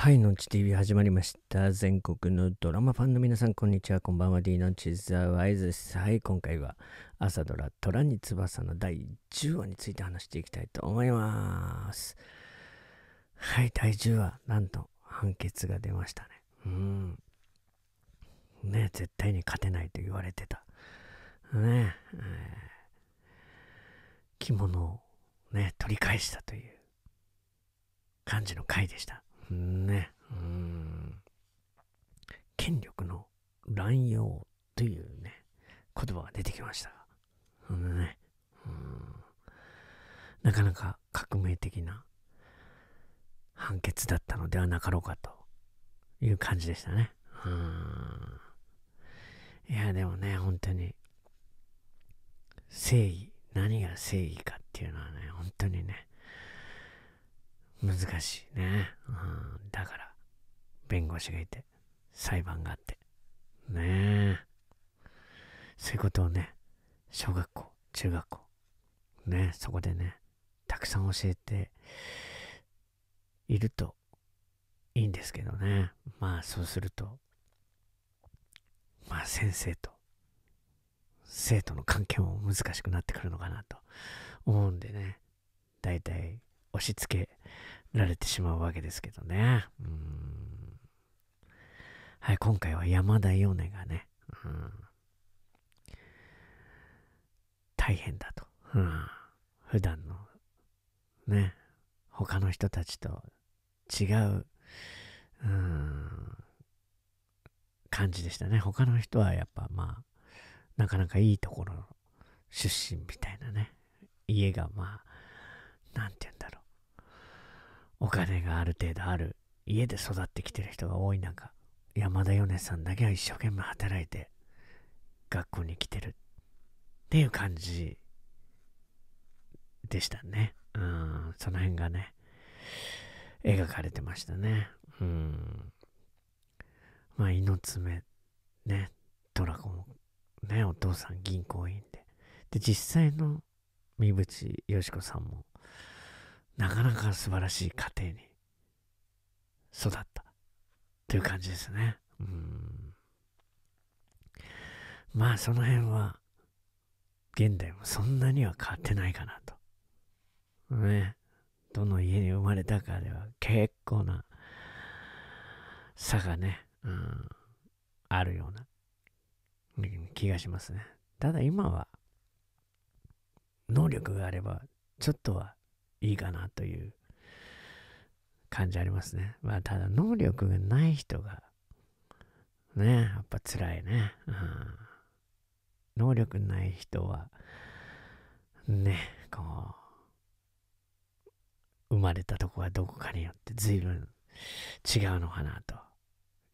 はい、のち TV 始まりました。全国のドラマファンの皆さん、こんにちは。こんばんは。D のんちザワイズです。はい、今回は朝ドラ、虎に翼の第10話について話していきたいと思います。はい、第10話、なんと判決が出ましたね。うん。ね、絶対に勝てないと言われてた。ね、えー、着物をね、取り返したという感じの回でした。ね。うん。権力の乱用というね、言葉が出てきましたが。ね。うん。なかなか革命的な判決だったのではなかろうかという感じでしたね。うん。いや、でもね、本当に、正義、何が正義かっていうのはね、本当にね、難しいね。うん、だから、弁護士がいて、裁判があって。ねえ。そういうことをね、小学校、中学校、ね、そこでね、たくさん教えているといいんですけどね。まあそうすると、まあ先生と生徒の関係も難しくなってくるのかなと思うんでね。だいたい押し付けられてしまうわけですけどね。うんはい、今回は山田米がね、うん、大変だと。うん、普段のね、他の人たちと違う、うん、感じでしたね。他の人はやっぱまあ、なかなかいいところ出身みたいなね、家がまあ、お金がある程度ある家で育ってきてる人が多い中山田米さんだけは一生懸命働いて学校に来てるっていう感じでしたね。うん、その辺がね、描かれてましたね。うん。まあ、猪爪、ね、トラコも、ね、お父さん銀行員で。で、実際の三淵よし子さんもなかなか素晴らしい家庭に育ったという感じですね。うんまあその辺は現代もそんなには変わってないかなと。ね。どの家に生まれたかでは結構な差がね、うん、あるような気がしますね。ただ今は能力があればちょっとはいいかなという感じありますね。まあ、ただ能力がない人が、ね、やっぱ辛いね。うん、能力ない人は、ね、こう、生まれたとこがどこかによって随分違うのかなと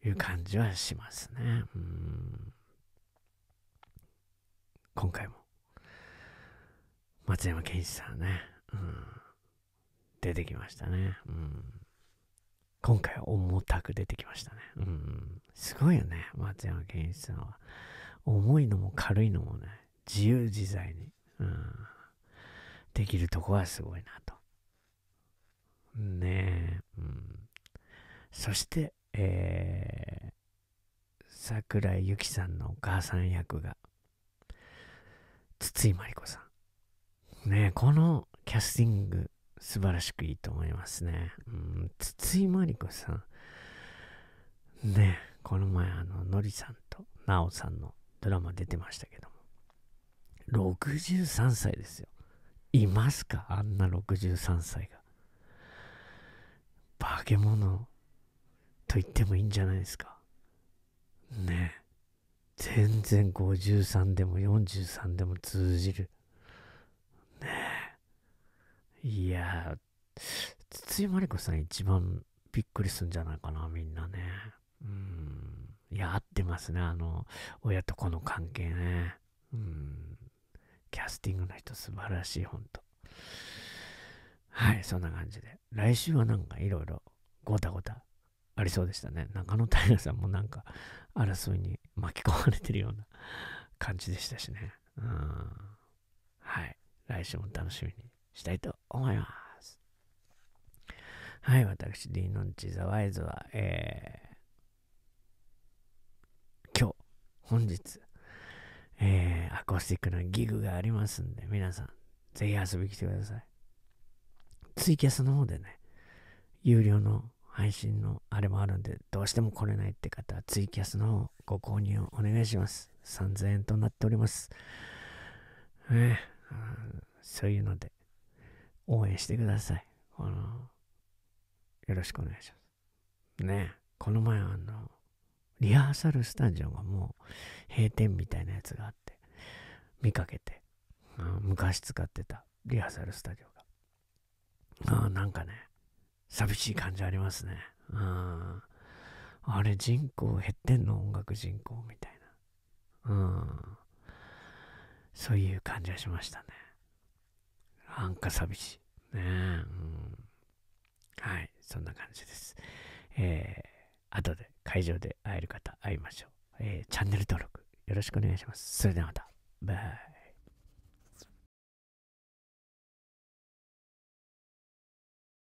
いう感じはしますね。うん今回も松山ケンイチさんね、うん、出てきましたね。うん。今回重たく出てきましたね。うん。すごいよね、松山ケンイチさんは。重いのも軽いのもね、自由自在に、うん、できるとこはすごいなと。ねえ。うん、そして、えー、桜井由紀さんのお母さん役が、筒井真理子さん。ねえ、このキャスティング素晴らしくいいと思いますね。うん、筒井真理子さん。ねこの前、あの、のりさんとなおさんのドラマ出てましたけども。63歳ですよ。いますかあんな63歳が。化け物と言ってもいいんじゃないですか。ねえ。全然53でも43でも通じる。いや筒井真理子さん一番びっくりするんじゃないかな、みんなね。うん。いや、合ってますね、あの、親と子の関係ね。うん。キャスティングの人素晴らしい、ほんと。はい、そんな感じで。来週はなんかいろいろごたごたありそうでしたね。中野太賀さんもなんか争いに巻き込まれてるような感じでしたしね。うん。はい、来週も楽しみにしたいと思います。はい、私、D のんちザワイズは、えー、今日、本日、えー、アコースティックなギグがありますんで、皆さん、ぜひ遊びに来てください。ツイキャスの方でね、有料の配信のあれもあるんで、どうしても来れないって方は、ツイキャスの方、ご購入をお願いします。3000円となっております。えそういうので、応援してください。あの、よろしくお願いします。ねこの前あの、リハーサルスタジオがもう閉店みたいなやつがあって、見かけて、昔使ってたリハーサルスタジオが。あなんかね、寂しい感じありますね。ああれ人口減ってんの音楽人口みたいな。うん。そういう感じがしましたね。なんか寂しい。ねうん。はい、そんな感じです。えー、後で会場で会える方会いましょう。えー、チャンネル登録よろしくお願いします。それではまた。バイ。